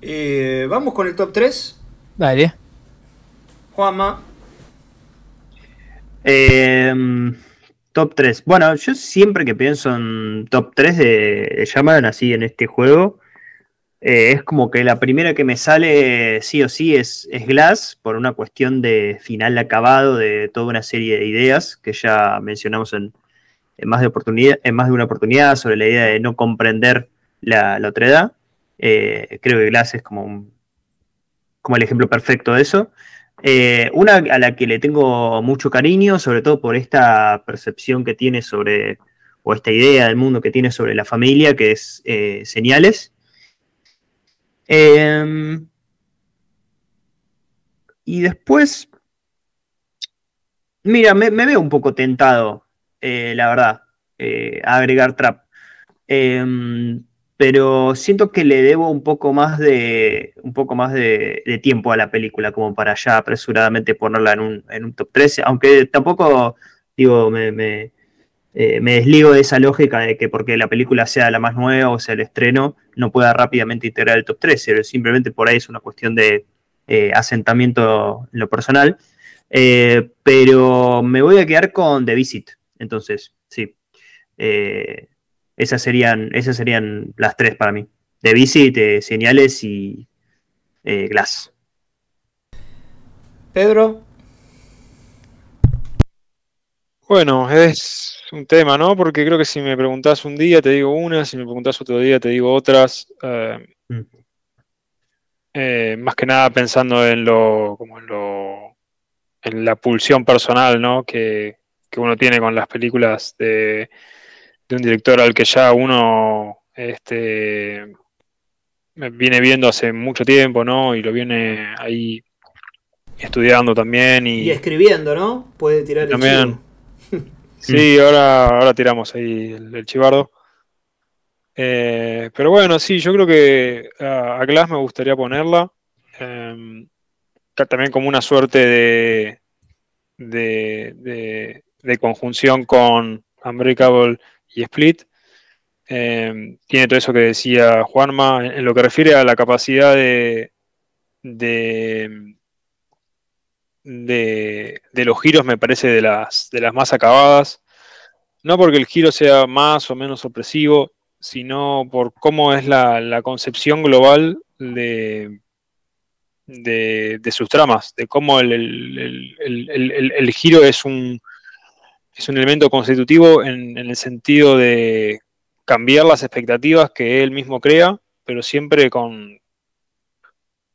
Eh, vamos con el top 3. Dale. Juama em, top 3. Bueno, yo siempre que pienso en top 3 de Yaman así en este juego, eh, es como que la primera que me sale sí o sí es, es Glass, por una cuestión de final acabado de toda una serie de ideas que ya mencionamos en, más, de oportunidad, más de una oportunidad sobre la idea de no comprender la, la otra edad. Eh, creo que Glass es como, como el ejemplo perfecto de eso. Eh, una a la que le tengo mucho cariño, sobre todo por esta percepción que tiene sobre, o esta idea del mundo que tiene sobre la familia, que es eh, señales. Em, y después, mira, me, me veo un poco tentado, la verdad, a agregar trap. Em, pero siento que le debo un poco más de un poco más de, tiempo a la película como para ya apresuradamente ponerla en un, en un top 13, aunque tampoco digo me, eh, me, desligo de esa lógica de que porque la película sea la más nueva o sea el estreno no pueda rápidamente integrar el top 13, pero simplemente por ahí es una cuestión de eh, asentamiento en lo personal, eh, pero me voy a quedar con The Visit, entonces sí. Eh, esas serían, esas serían las tres para mí. De bici, de señales y eh, glass. Pedro. Bueno, es un tema, ¿no? Porque creo que si me preguntás un día te digo una, si me preguntás otro día te digo otras. Eh, mm. eh, más que nada pensando en lo, en lo, en la pulsión personal, ¿no? Que, que uno tiene con las películas de un director al que ya uno este, viene viendo hace mucho tiempo, Y lo viene ahí estudiando también. Y, escribiendo, ¿no? Puede tirar también. el Sí, ahora, ahora tiramos ahí el, chivardo. Eh, pero bueno, sí, yo creo que a, a me gustaría ponerla. Em, también como una suerte de, de, de, de conjunción con Unbreakable y Split. Em, tiene todo eso que decía Juanma en, lo que refiere a la capacidad de, de, los giros, me parece, de las, de las más acabadas. No porque el giro sea más o menos opresivo, sino por cómo es la, concepción global de, de, sus tramas, de cómo el giro es un, es un elemento constitutivo en, el sentido de cambiar las expectativas que él mismo crea, pero siempre con,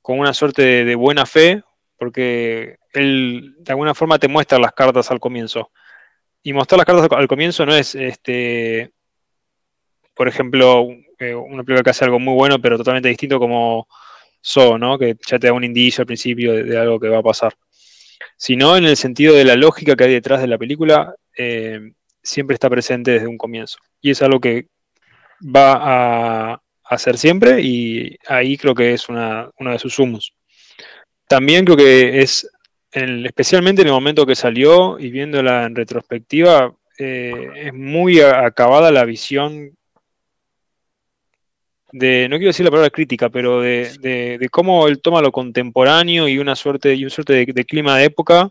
con una suerte de, buena fe, porque él de alguna forma te muestra las cartas al comienzo. Y mostrar las cartas al comienzo no es, este, por ejemplo, eh, una película que hace algo muy bueno, pero totalmente distinto como So, ¿no? que ya te da un indicio al principio de algo que va a pasar sino en el sentido de la lógica que hay detrás de la película, eh, siempre está presente desde un comienzo. Y es algo que va a hacer siempre y ahí creo que es una, de sus humos. También creo que es, especialmente en el momento que salió y viéndola en retrospectiva, eh, es muy acabada la visión no quiero decir la palabra crítica, pero de, cómo él toma lo contemporáneo y una suerte, y un suerte de, clima de época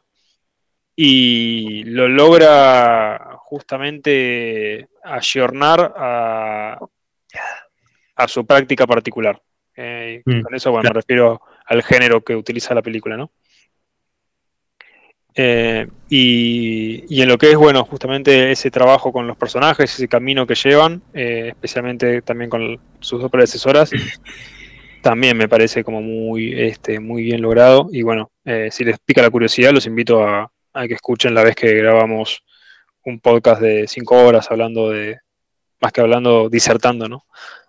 y lo logra justamente ayornar a, su práctica particular. Eh, mm. Con eso, bueno, me refiero al género que utiliza la película, ¿no? Eh, y, en lo que es, bueno, justamente ese trabajo con los personajes, ese camino que llevan, eh, especialmente también con sus dos predecesoras, también me parece como muy, este, muy bien logrado. Y bueno, eh, si les pica la curiosidad, los invito a, que escuchen la vez que grabamos un podcast de cinco horas hablando de, más que hablando, disertando, ¿no?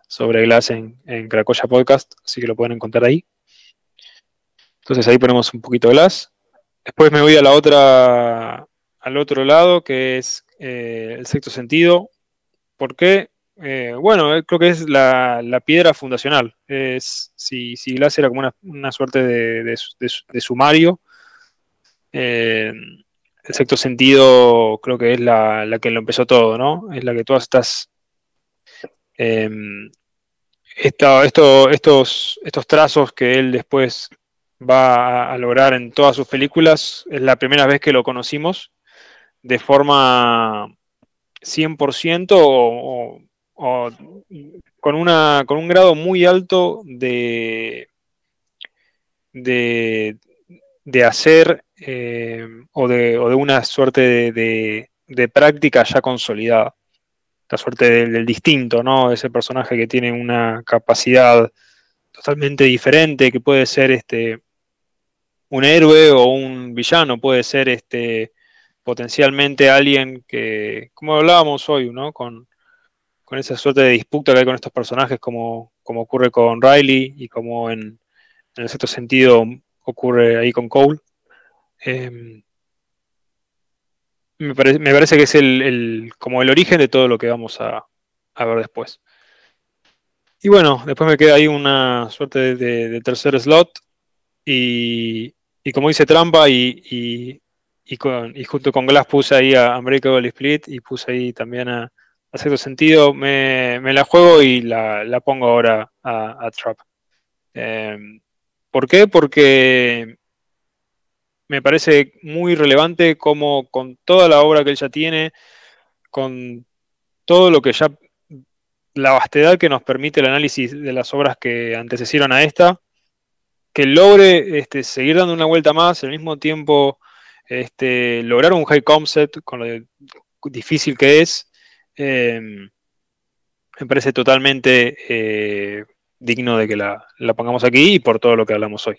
Sobre Glass en, en Cracoya Podcast, así que lo pueden encontrar ahí. Entonces ahí ponemos un poquito de Glass Después me voy a la otra, al otro lado, que es eh, el sexto sentido. ¿Por qué? Eh, bueno, eh, creo que es la, piedra fundacional. Es, si, si Glass era como una, suerte de, sumario, el sexto sentido creo que es la, que lo empezó todo, ¿no? Es la que todas estas... estos, estos trazos que él después va a lograr en todas sus películas. Es la primera vez que lo conocimos de forma 100% o, con, una, con un grado muy alto de, de, de hacer eh, o, de, una suerte de, práctica ya consolidada. La suerte del, del, distinto, ¿no? Ese personaje que tiene una capacidad totalmente diferente, que puede ser este, un héroe o un villano, puede ser este potencialmente alguien que, como hablábamos hoy, ¿no? Con, esa suerte de disputa que hay con estos personajes, como, ocurre con Riley y como en, cierto sentido ocurre ahí con Cole. Em, me, parece que es el, como el origen de todo lo que vamos a, ver después. Y bueno, después me queda ahí una suerte de, de tercer slot y y como hice trampa y, y, con, junto con Glass puse ahí a Unbreakable Split y puse ahí también a, a cierto sentido, me, la juego y la, pongo ahora a, Trap. Em, ¿Por qué? Porque me parece muy relevante como con toda la obra que él ya tiene, con todo lo que ya, la vastedad que nos permite el análisis de las obras que antecesieron a esta, que logre este, seguir dando una vuelta más, al mismo tiempo este, lograr un high concept con lo difícil que es, em, me parece totalmente eh, digno de que la, pongamos aquí y por todo lo que hablamos hoy.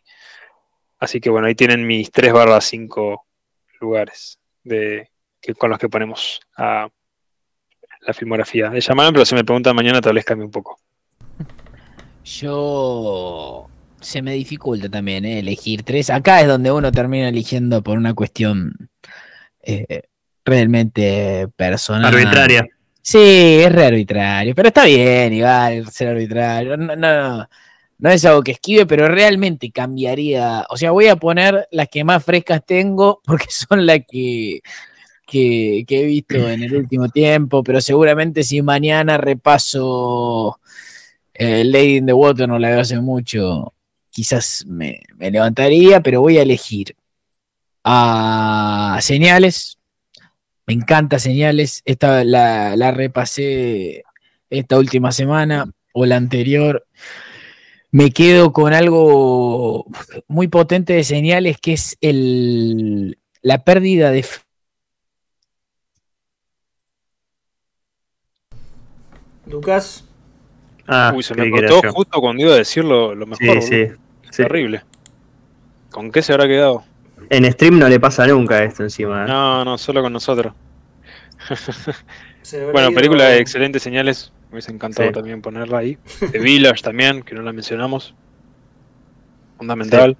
Así que bueno, ahí tienen mis 3 barras cinco lugares con los que ponemos la filmografía de Shyamalan, pero si me preguntan mañana tal vez cambie un poco. Yo se me dificulta también eh, elegir tres. Acá es donde uno termina eligiendo por una cuestión eh, realmente personal. Arbitraria. Sí, es re arbitrario, pero está bien, igual ser arbitrario. No, no, es algo que esquive, pero realmente cambiaría. O sea, voy a poner las que más frescas tengo porque son las que, he visto en el último tiempo, pero seguramente si mañana repaso... Eh, Lady in the Water no la veo hace mucho quizás me, levantaría, pero voy a elegir a Señales. Me encanta Señales. Esta la, repasé esta última semana o la anterior. Me quedo con algo muy potente de señales que es el, la pérdida de Lucas. Ah, Uy, se me cortó justo cuando iba a decirlo lo, lo mejor. Sí, sí. Terrible. ¿Con qué se habrá quedado? En stream no le pasa nunca esto encima. ¿eh? No, no, solo con nosotros. bueno, película de excelentes señales. Me hubiese encantado también ponerla ahí. The Village también, que no la mencionamos. Fundamental.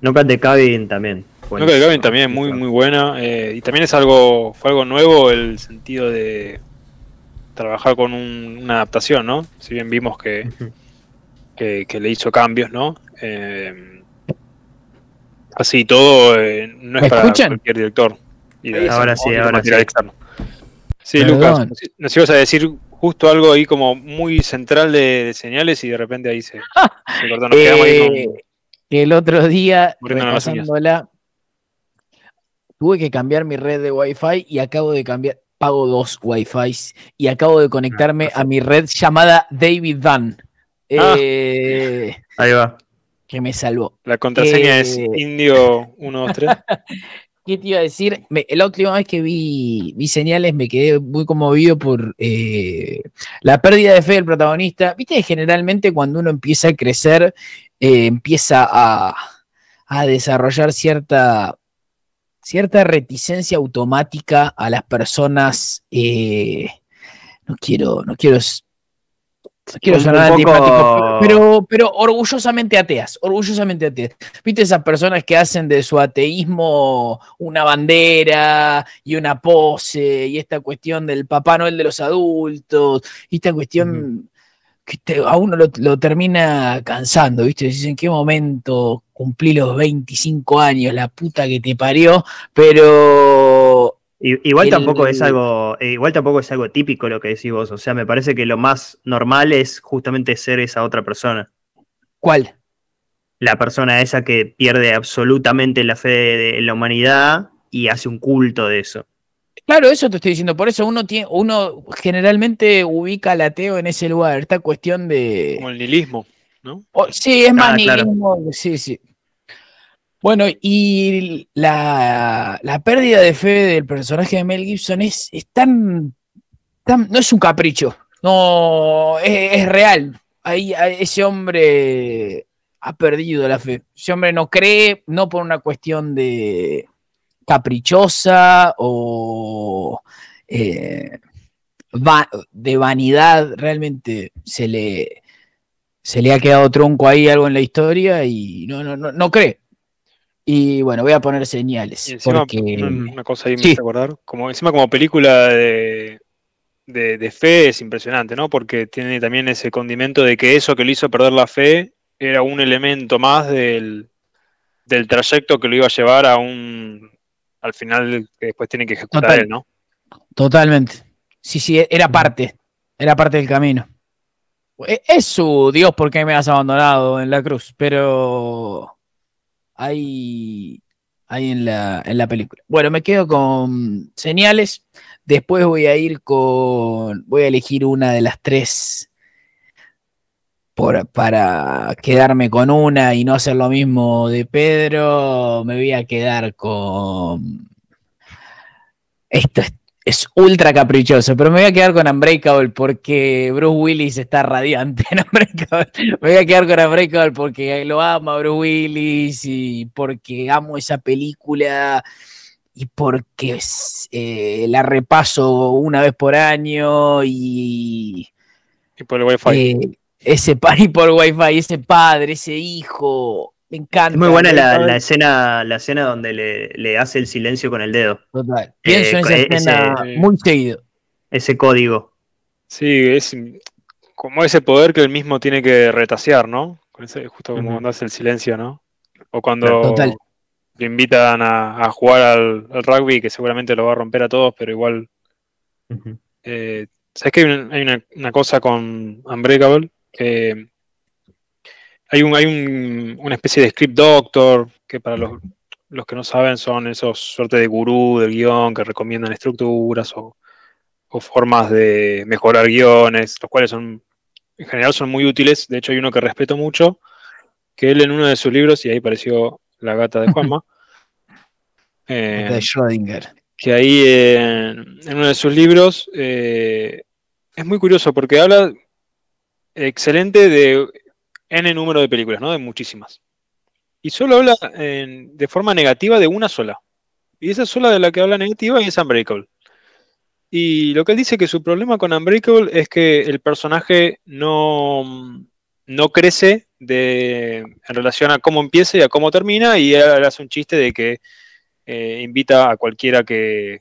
Sí. de Cabin también. Bueno, de Cabin también, muy, muy buena. Eh, y también es algo, fue algo nuevo el sentido de trabajar con una adaptación, ¿no? Si bien vimos que que, le hizo cambios, ¿no? Eh, así todo eh, no es para cualquier director. ahora sí, ahora Sí, Lucas, nos ibas a decir justo algo ahí como muy central de, señales y de repente ahí se, ah, cortó, eh, El otro día, repasándola, tuve que cambiar mi red de Wi-Fi y acabo de cambiar, pago dos wi y acabo de conectarme ah, a mi red llamada David Dan. Ah. Eh, ahí va. Que me salvó. La contraseña es eh, indio 123. ¿Qué te iba a decir? la última vez que vi, vi señales me quedé muy conmovido por eh, la pérdida de fe del protagonista. Viste, generalmente cuando uno empieza a crecer, empieza a, desarrollar cierta, cierta reticencia automática a las personas. no quiero, no quiero quiero sonar antipático, pero, pero orgullosamente ateas, orgullosamente ateas. ¿Viste esas personas que hacen de su ateísmo una bandera y una pose y esta cuestión del papá Noel de los adultos y esta cuestión que a uno lo, termina cansando, ¿viste? Dicen, ¿en qué momento cumplí los 25 años, la puta que te parió? Pero Igual tampoco es algo, eh, igual tampoco es algo típico lo que decís vos. O sea, me parece que lo más normal es justamente ser esa otra persona. ¿Cuál? La persona esa que pierde absolutamente la fe de, la humanidad y hace un culto de eso. Claro, eso te estoy diciendo. Por eso uno tiene, uno generalmente ubica al ateo en ese lugar. Esta cuestión de. Como nihilismo, ¿no? sí, es ah, Sí, sí. Bueno, y la, pérdida de fe del personaje de Mel Gibson es, tan, No es un capricho, no, es, real. Ahí, ese hombre ha perdido la fe. Ese hombre no cree, no por una cuestión de caprichosa o eh, de vanidad, realmente se le, se le ha quedado tronco ahí algo en la historia y no, no, no, no cree. Y bueno, voy a poner señales. Una cosa ahí me acordar. Como, encima como película de, fe es impresionante, ¿no? Porque tiene también ese condimento de que eso que le hizo perder la fe era un elemento más del, trayecto que lo iba a llevar a un al final que después tiene que ejecutar él, ¿no? Totalmente. Sí, sí, era parte. Era parte del camino. Es su Dios por qué me has abandonado en la cruz, pero hay, hay en, la, en la película. Bueno, me quedo con señales. Después voy a ir con. Voy a elegir una de las tres para quedarme con una y no hacer lo mismo de Pedro. Me voy a quedar con. Esto es ultra caprichoso, pero me voy a quedar con Unbreakable porque Bruce Willis está radiante en Unbreakable. Me voy a quedar con Unbreakable porque lo ama Bruce Willis y porque amo esa película y porque eh, la repaso una vez por año y... Y por el eh, ese, y por ese padre, ese hijo, me encanta. Es muy buena la, escena, la escena donde le, hace el silencio con el dedo. Total. Eh, Pienso en esa escena muy seguido. Ese código. Sí, es como ese poder que él mismo tiene que retasear, ¿no? Justo como cuando hace el silencio, ¿no? O cuando le invitan a, jugar al, rugby, que seguramente lo va a romper a todos, pero igual. Eh, ¿Sabes que hay, una, cosa con Unbreakable? Que hay, una especie de script doctor, que para los, que no saben son esos suerte de gurú del guión que recomiendan estructuras o, formas de mejorar guiones, los cuales son en general son muy útiles. De hecho, hay uno que respeto mucho, que él en uno de sus libros, y ahí apareció La gata de Juanma. de eh, Schrödinger. Que ahí eh, en uno de sus libros eh, es muy curioso porque habla excelente de en el número de películas, ¿no? De muchísimas. Y solo habla en, de forma negativa de una sola. Y esa sola de la que habla negativa es Unbreakable. Y lo que él dice que su problema con Unbreakable es que el personaje no, no crece de, en relación a cómo empieza y a cómo termina. Y él hace un chiste de que eh, invita a cualquiera que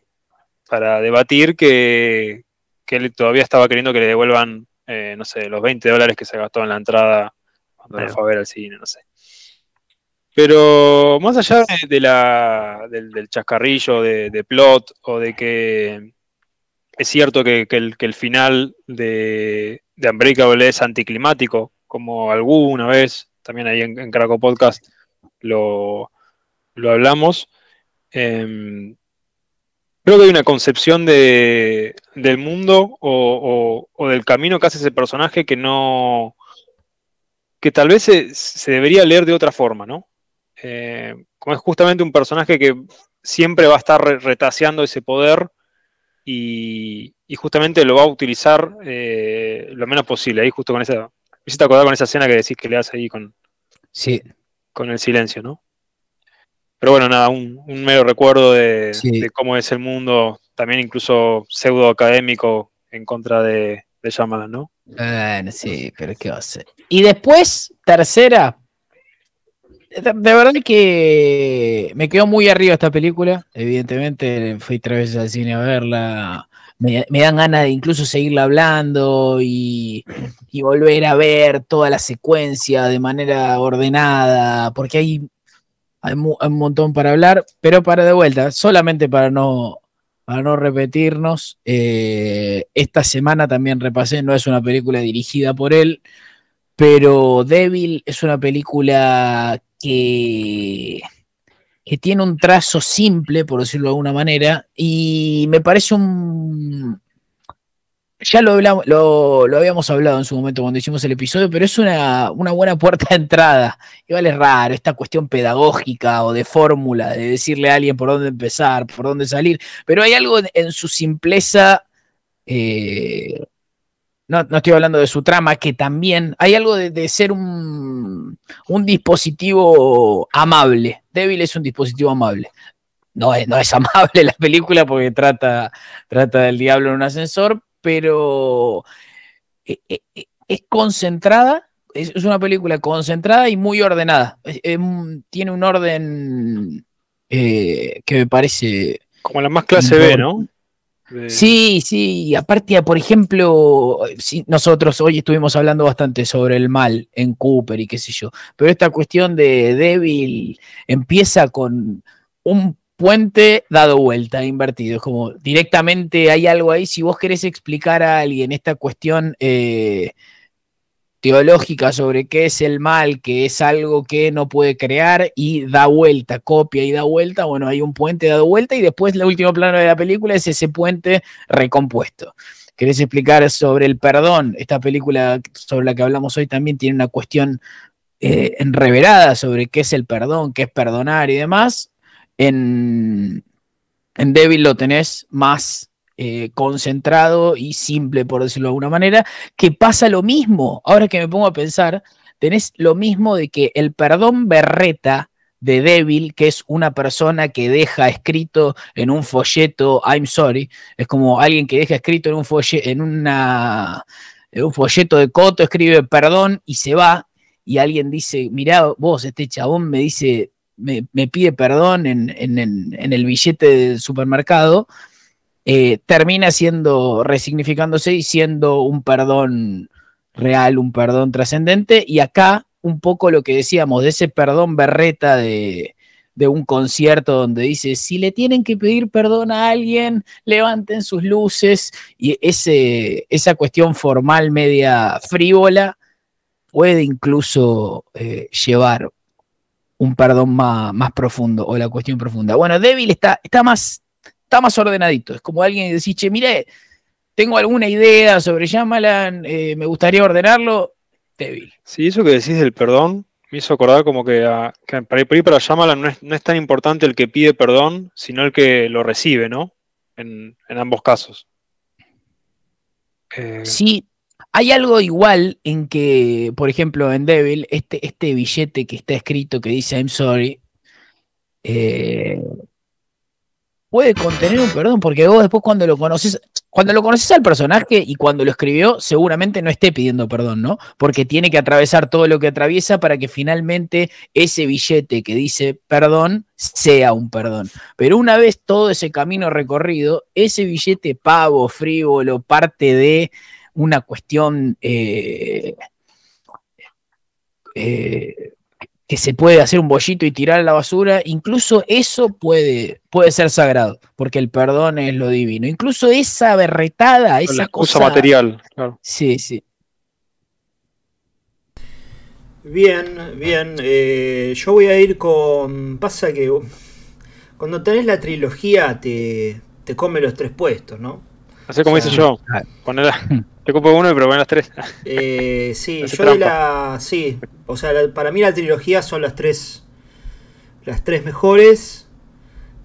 para debatir que, él todavía estaba queriendo que le devuelvan, eh, no sé, los 20 dólares que se gastó en la entrada al cine, no sé. Pero más allá de, la, del, chascarrillo de, plot o de que es cierto que, el, final de, de Unbreakable es anticlimático, como alguna vez, también ahí en, en Podcast lo, hablamos, em, creo que hay una concepción del mundo o del camino que hace ese personaje que no, que tal vez se, debería leer de otra forma, ¿no? Eh, como es justamente un personaje que siempre va a estar retaseando ese poder y, justamente lo va a utilizar eh, lo menos posible. Ahí justo con esa. Me hiciste acordar con esa escena que decís que le das ahí con. Sí. Con el silencio, ¿no? Pero bueno, nada, un, mero recuerdo de, cómo es el mundo, también incluso pseudo académico en contra de, de ¿no? Bueno, sí, pero qué va a ser. Y después, tercera. De verdad que me quedó muy arriba esta película. Evidentemente, fui tres veces al cine a verla. Me, dan ganas de incluso seguirla hablando y, volver a ver toda la secuencia de manera ordenada, porque hay hay, un montón para hablar, pero para de vuelta, solamente para no para no repetirnos. Eh, esta semana también repasé, no es una película dirigida por él, pero Débil es una película que, que tiene un trazo simple, por decirlo de alguna manera, y me parece un, ya lo, hablamos, lo, habíamos hablado en su momento cuando hicimos el episodio, pero es una, buena puerta de entrada. Igual es raro esta cuestión pedagógica o de fórmula, de decirle a alguien por dónde empezar, por dónde salir, pero hay algo en, su simpleza, eh, no, estoy hablando de su trama, que también hay algo de, ser un, dispositivo amable. Débil es un dispositivo amable. No es, no es amable la película porque trata, trata del diablo en un ascensor, pero eh, eh, eh, es concentrada, es, una película concentrada y muy ordenada. tiene un orden que me parece... Como la más clase B, ¿no? Sí, sí, aparte, por ejemplo, nosotros hoy estuvimos hablando bastante sobre el mal en Cooper y qué sé yo, pero esta cuestión de débil empieza con un puente dado vuelta, invertido. Es como directamente hay algo ahí. Si vos querés explicar a alguien esta cuestión eh, teológica sobre qué es el mal, que es algo que no puede crear y da vuelta, copia y da vuelta, bueno, hay un puente dado vuelta y después el último plano de la película es ese puente recompuesto. ¿Querés explicar sobre el perdón? Esta película sobre la que hablamos hoy también tiene una cuestión eh, enreverada sobre qué es el perdón, qué es perdonar y demás en, en débil lo tenés más eh, concentrado y simple, por decirlo de alguna manera, que pasa lo mismo. Ahora que me pongo a pensar, tenés lo mismo de que el perdón berreta de débil, que es una persona que deja escrito en un folleto, I'm sorry, es como alguien que deja escrito en un, folle, en una, en un folleto de coto, escribe perdón y se va, y alguien dice, mirá vos, este chabón me dice me, pide perdón en, el billete del supermercado, eh, termina siendo, resignificándose y siendo un perdón real, un perdón trascendente. Y acá, un poco lo que decíamos, de ese perdón berreta de, un concierto donde dice, si le tienen que pedir perdón a alguien, levanten sus luces, y ese, esa cuestión formal media frívola puede incluso eh, llevar un perdón más, profundo o la cuestión profunda. Bueno, débil está, está, más, está más ordenadito. Es como alguien que dice, che, mire, tengo alguna idea sobre Yamalan eh, me gustaría ordenarlo. Débil. Sí, eso que decís del perdón me hizo acordar como que, ah, para ir para no es, tan importante el que pide perdón, sino el que lo recibe, ¿no? En, ambos casos. Eh, sí, hay algo igual en que, por ejemplo, en Devil, este, este billete que está escrito que dice I'm sorry, eh, puede contener un perdón, porque vos después cuando lo conoces, cuando lo conoces al personaje y cuando lo escribió, seguramente no esté pidiendo perdón, ¿no? Porque tiene que atravesar todo lo que atraviesa para que finalmente ese billete que dice perdón sea un perdón. Pero una vez todo ese camino recorrido, ese billete pavo, frívolo, parte de una cuestión eh, eh, que se puede hacer un bollito y tirar la basura, incluso eso puede, puede ser sagrado, porque el perdón es lo divino. Incluso esa berretada, esa cosa material, Sí, sí. Bien, bien. Eh, yo voy a ir con. Pasa que cuando tenés la trilogía te come los tres puestos, ¿no? No como cómo hice yo. ponela ah. Te ocupo uno y probé las tres. Eh, sí, yo de la. Sí, o sea, para mí la trilogía son las tres. Las tres mejores.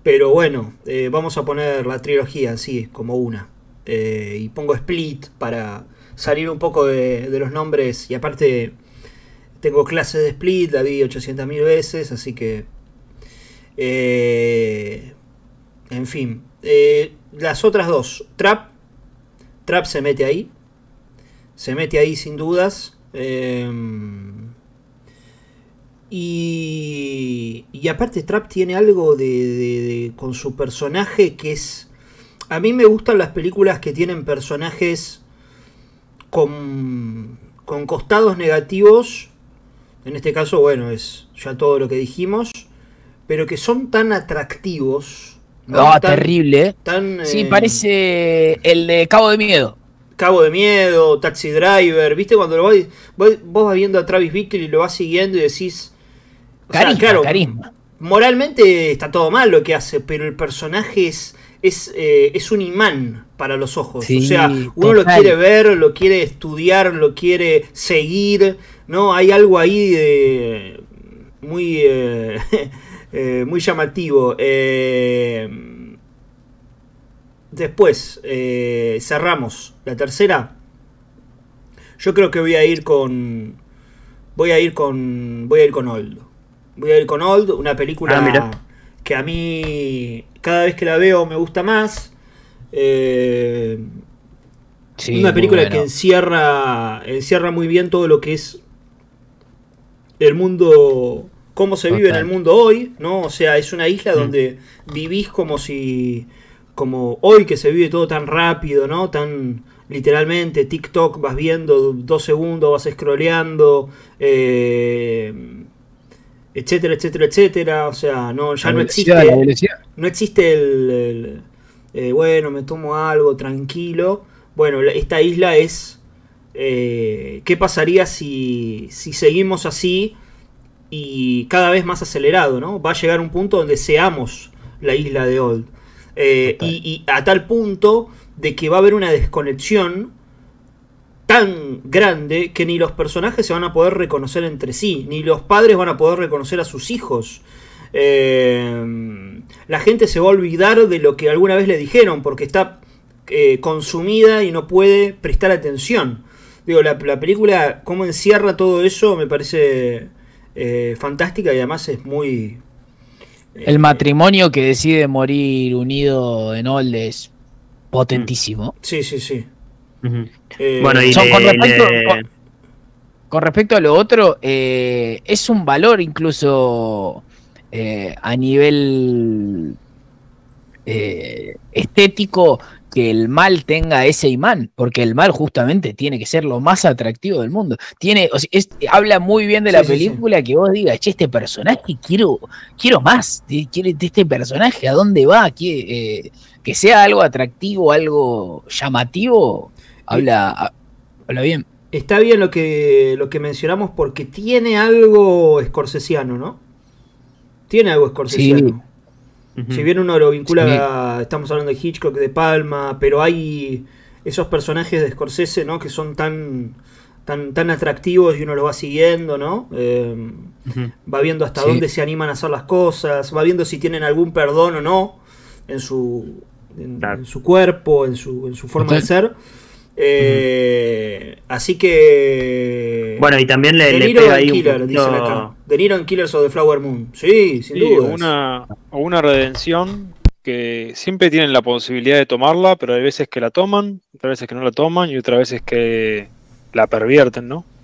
Pero bueno, eh, vamos a poner la trilogía así, como una. Eh, y pongo Split para salir un poco de, de los nombres. Y aparte, tengo clases de Split, la vi 800.000 veces, así que. en fin. las otras dos, Trap Trap se mete ahí. Se mete ahí sin dudas. Em, y, y, aparte Trap tiene algo con su personaje que es... A mí me gustan las películas que tienen personajes con, con costados negativos. En este caso, bueno, es ya todo lo que dijimos. Pero que son tan atractivos no, terrible. ¿eh? Tan, sí, eh, parece el de Cabo de Miedo. Cabo de Miedo, Taxi Driver, ¿viste? Cuando lo voy. vos, vas viendo a Travis Bickle y lo vas siguiendo y decís... Carisma, claro, carisma. Moralmente está todo mal lo que hace, pero el personaje es, es, eh, es un imán para los ojos. o sea, uno lo quiere ver, lo quiere estudiar, lo quiere seguir, ¿no? Hay algo ahí de... muy... Eh, muy llamativo. Eh, después, eh, cerramos la tercera. Yo creo que voy a ir con. Voy a ir con. Voy a ir con Old. Voy a ir con Old, una película ah, que a mí cada vez que la veo me gusta más. una película que encierra, encierra muy bien todo lo que es el mundo cómo se vive en el mundo hoy, ¿no? O sea, es una isla mm. donde vivís como si, como hoy que se vive todo tan rápido, ¿no? Tan literalmente, TikTok vas viendo dos segundos, vas scrolleando, eh, etcétera, etcétera, etcétera. O sea, no, ya no existe, no existe el, eh, bueno, me tomo algo tranquilo. Bueno, esta isla es... Eh, ¿Qué pasaría si, si seguimos así? y cada vez más acelerado, ¿no? Va a llegar un punto donde seamos la isla de Old. Eh, y, a tal punto de que va a haber una desconexión tan grande que ni los personajes se van a poder reconocer entre sí, ni los padres van a poder reconocer a sus hijos. Eh, la gente se va a olvidar de lo que alguna vez le dijeron porque está eh, consumida y no puede prestar atención. Digo, la película, cómo encierra todo eso, me parece eh, fantástica y además es muy... el eh, matrimonio que decide morir unido en Old es potentísimo. Mm. Sí, sí, sí. Eh, bueno, y con, respecto, a lo otro, es un valor incluso a nivel estético que el mal tenga ese imán, porque el mal justamente tiene que ser lo más atractivo del mundo. Tiene, habla muy bien de la película que vos digas, este personaje quiero, quiero más, de este personaje, ¿a dónde va? Que, eh, que sea algo atractivo, algo llamativo, eh, habla, habla bien. Está bien lo que, lo que mencionamos porque tiene algo escorsesiano, ¿no? Tiene algo escorsesiano. Si bien uno lo vincula, estamos hablando de Hitchcock, de Palma, pero hay esos personajes de Scorsese, ¿no? Que son tan, tan, tan atractivos y uno los va siguiendo, ¿no? Em, va viendo hasta dónde se animan a hacer las cosas, va viendo si tienen algún perdón o no en su, en, su cuerpo, en su, en su forma de ser. Eh, Así que. Bueno, y también le, pega ahí De Killers o de Flower Moon. Sí, sin duda. Una, una redención que siempre tienen la posibilidad de tomarla, pero hay veces que la toman, otras veces que no la toman y otras veces que la pervierten, ¿no?